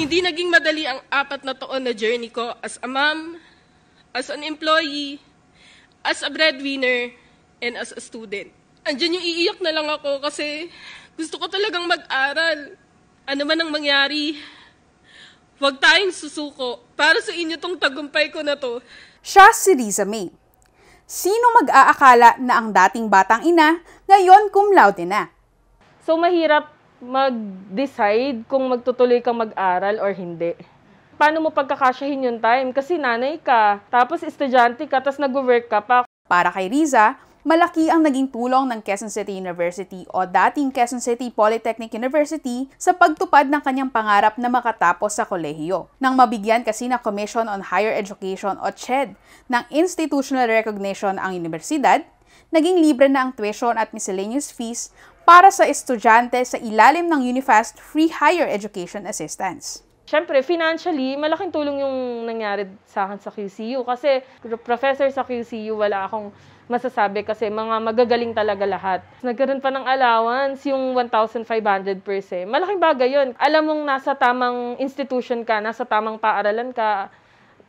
Hindi naging madali ang apat na taon na journey ko as a mom, as an employee, as a breadwinner, and as a student. Andiyan yung iiyak na lang ako kasi gusto ko talagang mag-aral. Ano man ang mangyari, huwag tayong susuko. Para sa inyo tong tagumpay ko na to. Siya si Riza May. Sino mag-aakala na ang dating batang ina, ngayon cum laude na? So mahirap mag-decide kung magtutuloy kang mag-aral or hindi. Paano mo pagkakasyahin yung time? Kasi nanay ka, tapos estudyante ka, tapos nag-work ka pa. Para kay Riza, malaki ang naging tulong ng Quezon City University o dating Quezon City Polytechnic University sa pagtupad ng kanyang pangarap na makatapos sa kolehiyo. Nang mabigyan kasi ng Commission on Higher Education o CHED ng institutional recognition ang universidad, naging libre na ang tuition at miscellaneous fees para sa estudyante sa ilalim ng Unifast Free Higher Education Assistance. Siyempre, financially, malaking tulong yung nangyari sa akin sa QCU kasi professor sa QCU, wala akong masasabi kasi mga magagaling talaga lahat. Nagkaroon pa ng allowance, yung 1,500 per se. Malaking bagay yon Alam mong nasa tamang institution ka, nasa tamang paaralan ka,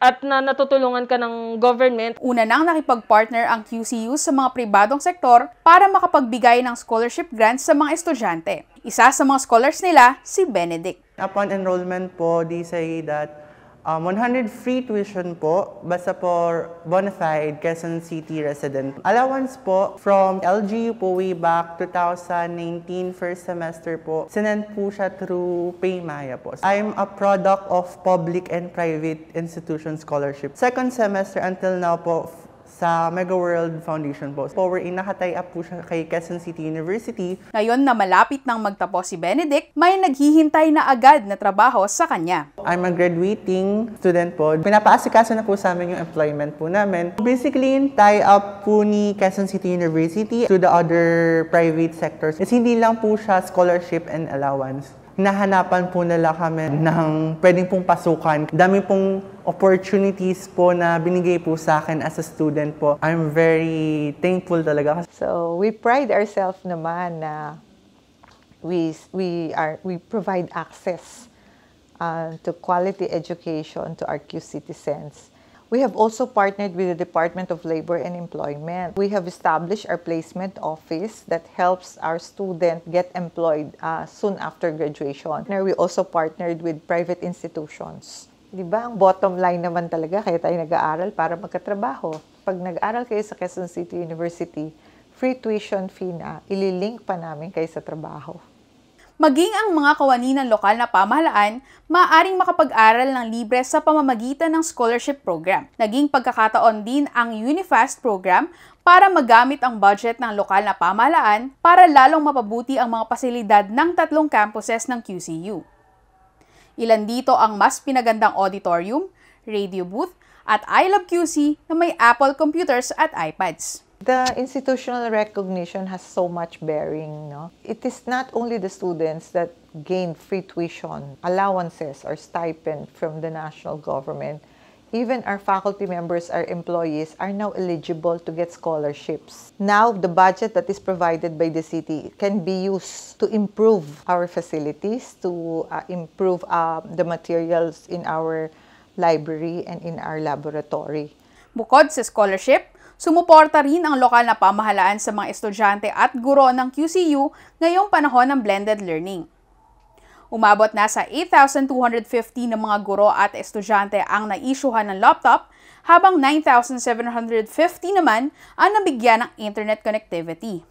at na natutulungan ka ng government. Una nang nakipag-partner ang QCU sa mga pribadong sektor para makapagbigay ng scholarship grants sa mga estudyante. Isa sa mga scholars nila, si Benedict. Upon enrollment po, they say that Um, 100 free tuition po, basta po bonafide Quezon City resident. Allowance po from LGU po way back 2019 first semester po. Sinend po siya through Paymaya po. I'm a product of public and private institution scholarship. Second semester until now po, sa Mega World Foundation po. Power in nakatay up po siya kay Quezon City University. Ngayon na malapit nang magtapos si Benedict, may naghihintay na agad na trabaho sa kanya. I'm a graduating student po. Pinapaasikaso na po sa amin yung employment po namin. Basically, in tie up po ni Quezon City University to the other private sectors. Kasi hindi lang po siya scholarship and allowance nahanapan po nila kami ng pwedeng pong pasukan. Dami pong opportunities po na binigay po sa akin as a student po. I'm very thankful talaga. So, we pride ourselves naman na we, we, are, we provide access uh, to quality education to our Q citizens. We have also partnered with the Department of Labor and Employment. We have established our placement office that helps our students get employed uh, soon after graduation. And we also partnered with private institutions. Di ba? Ang bottom line naman talaga, kaya tayo nag-aaral para magkatrabaho. Pag nag-aaral kayo sa Quezon City University, free tuition fee na, ililink pa namin kayo sa trabaho maging ang mga kawani ng lokal na pamahalaan, maaring makapag-aral ng libre sa pamamagitan ng scholarship program. Naging pagkakataon din ang Unifast program para magamit ang budget ng lokal na pamahalaan para lalong mapabuti ang mga pasilidad ng tatlong campuses ng QCU. Ilan dito ang mas pinagandang auditorium, radio booth, at I Love QC na may Apple computers at iPads. The institutional recognition has so much bearing. No? It is not only the students that gain free tuition, allowances, or stipend from the national government. Even our faculty members, our employees, are now eligible to get scholarships. Now, the budget that is provided by the city can be used to improve our facilities, to uh, improve uh, the materials in our library and in our laboratory. Bukod sa scholarship, Sumuporta rin ang lokal na pamahalaan sa mga estudyante at guro ng QCU ngayong panahon ng blended learning. Umabot na sa 8,250 ng mga guro at estudyante ang naisyuhan ng laptop, habang 9,750 naman ang nabigyan ng internet connectivity.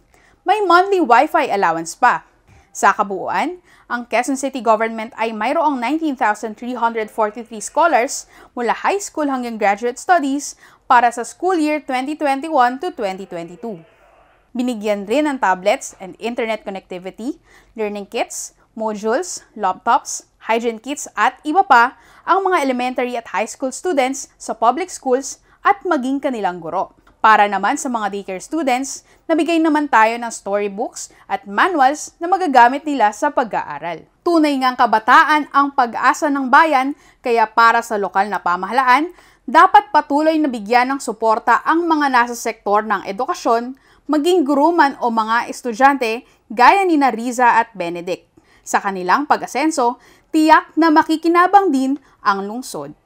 May monthly Wi-Fi allowance pa. Sa kabuuan, ang Quezon City government ay mayroong 19,343 scholars mula high school hanggang graduate studies para sa school year 2021 to 2022. Binigyan rin ng tablets and internet connectivity, learning kits, modules, laptops, hygiene kits at iba pa ang mga elementary at high school students sa public schools at maging kanilang guro. Para naman sa mga daycare students, nabigay naman tayo ng storybooks at manuals na magagamit nila sa pag-aaral. Tunay ngang kabataan ang pag-asa ng bayan, kaya para sa lokal na pamahalaan, dapat patuloy na bigyan ng suporta ang mga nasa sektor ng edukasyon, maging guruman o mga estudyante gaya ni Riza at Benedict. Sa kanilang pag-asenso, tiyak na makikinabang din ang lungsod.